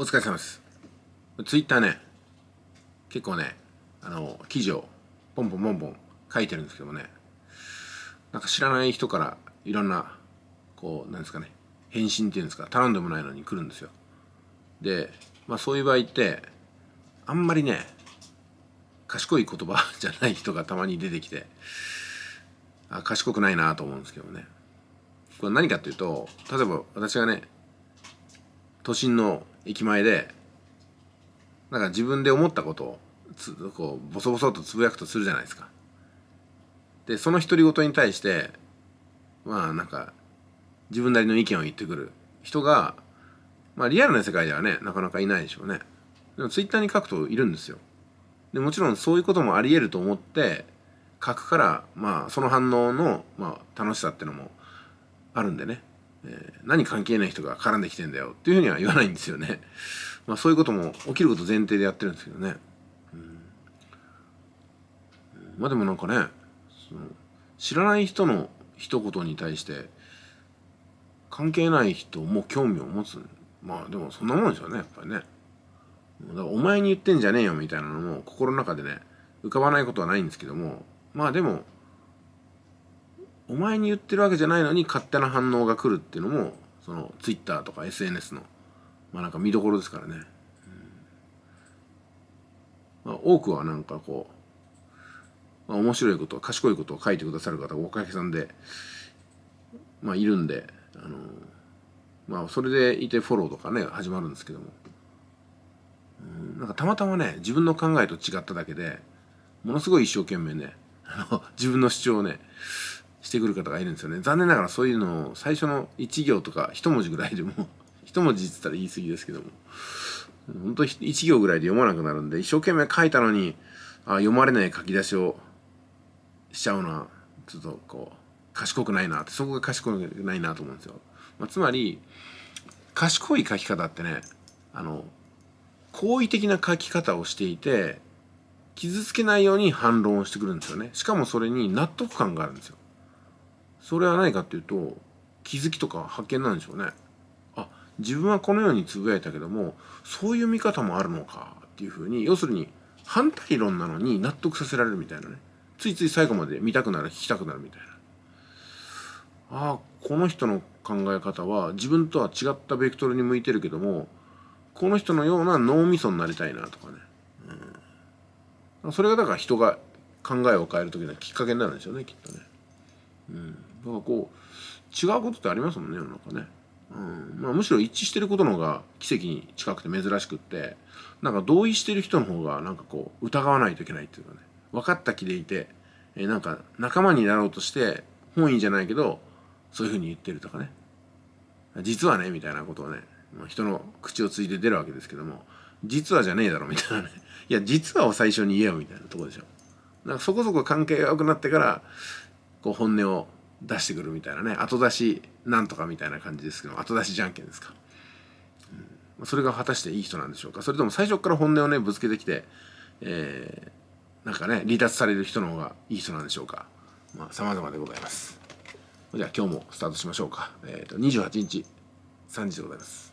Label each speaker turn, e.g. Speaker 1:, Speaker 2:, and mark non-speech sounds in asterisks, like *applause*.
Speaker 1: お疲れ様です。ツイッターね、結構ね、あの、記事をポンポンポンポン書いてるんですけどもね、なんか知らない人からいろんな、こう、なんですかね、返信っていうんですか、頼んでもないのに来るんですよ。で、まあそういう場合って、あんまりね、賢い言葉じゃない人がたまに出てきて、あ賢くないなと思うんですけどね。これ何かっていうと、例えば私がね、都心の駅前でなんか自分で思ったことをつこうボソボソとつぶやくとするじゃないですか。でその独り言に対してまあなんか自分なりの意見を言ってくる人が、まあ、リアルな世界ではねなかなかいないでしょうね。でもツイッターに書くといるんですよ。でもちろんそういうこともありえると思って書くから、まあ、その反応の、まあ、楽しさっていうのもあるんでね。えー、何関係ない人が絡んできてんだよっていうふうには言わないんですよね。*laughs* まあ、そういうことも起きること前提でやってるんですけどね。うん、まあでもなんかねその知らない人の一言に対して関係ない人も興味を持つまあでもそんなもんでしょうねやっぱりね。だからお前に言ってんじゃねえよみたいなのも心の中でね浮かばないことはないんですけどもまあでもお前に言ってるわけじゃないのに勝手な反応が来るっていうのもその Twitter とか SNS のまあなんか見どころですからね、うんまあ、多くはなんかこう、まあ、面白いこと賢いことを書いてくださる方がおかげさんでまあいるんであのまあそれでいてフォローとかね始まるんですけども、うん、なんかたまたまね自分の考えと違っただけでものすごい一生懸命ね自分の主張をねしてくる方がいるんですよね残念ながらそういうのを最初の1行とか1文字ぐらいでも1 *laughs* 文字って言ったら言い過ぎですけども本当1行ぐらいで読まなくなるんで一生懸命書いたのにあ読まれない書き出しをしちゃうなちょっとこう賢くないなってそこが賢くないなと思うんですよ、まあ、つまり賢い書き方ってねあの好意的な書き方をしていて傷つけないように反論をしてくるんですよねしかもそれに納得感があるんですよそれは何かっていうと気づきとか発見なんでしょうねあ自分はこのようにつぶやいたけどもそういう見方もあるのかっていうふうに要するに反対論なのに納得させられるみたいなねついつい最後まで見たくなる聞きたくなるみたいなああこの人の考え方は自分とは違ったベクトルに向いてるけどもこの人のような脳みそになりたいなとかね、うん、それがだから人が考えを変える時のきっかけになるんですよねきっとねうんだからこう違うことってありますもんね世の中ね。うんまあ、むしろ一致してることの方が奇跡に近くて珍しくってなんか同意してる人の方がなんかこう疑わないといけないっていうかね分かった気でいて、えー、なんか仲間になろうとして本意じゃないけどそういうふうに言ってるとかね実はねみたいなことをね人の口をついて出るわけですけども実はじゃねえだろみたいなねいや実はを最初に言えよみたいなとこでしょなんかそこそこ関係が良くなってからこう本音を出してくるみたいなね後出しなんとかみたいな感じですけど後出しじゃんけんですか、うん、それが果たしていい人なんでしょうかそれとも最初から本音をねぶつけてきて、えー、なんかね離脱される人の方がいい人なんでしょうかまあ様々でございますじゃあ今日もスタートしましょうかえっ、ー、と28日3時でございます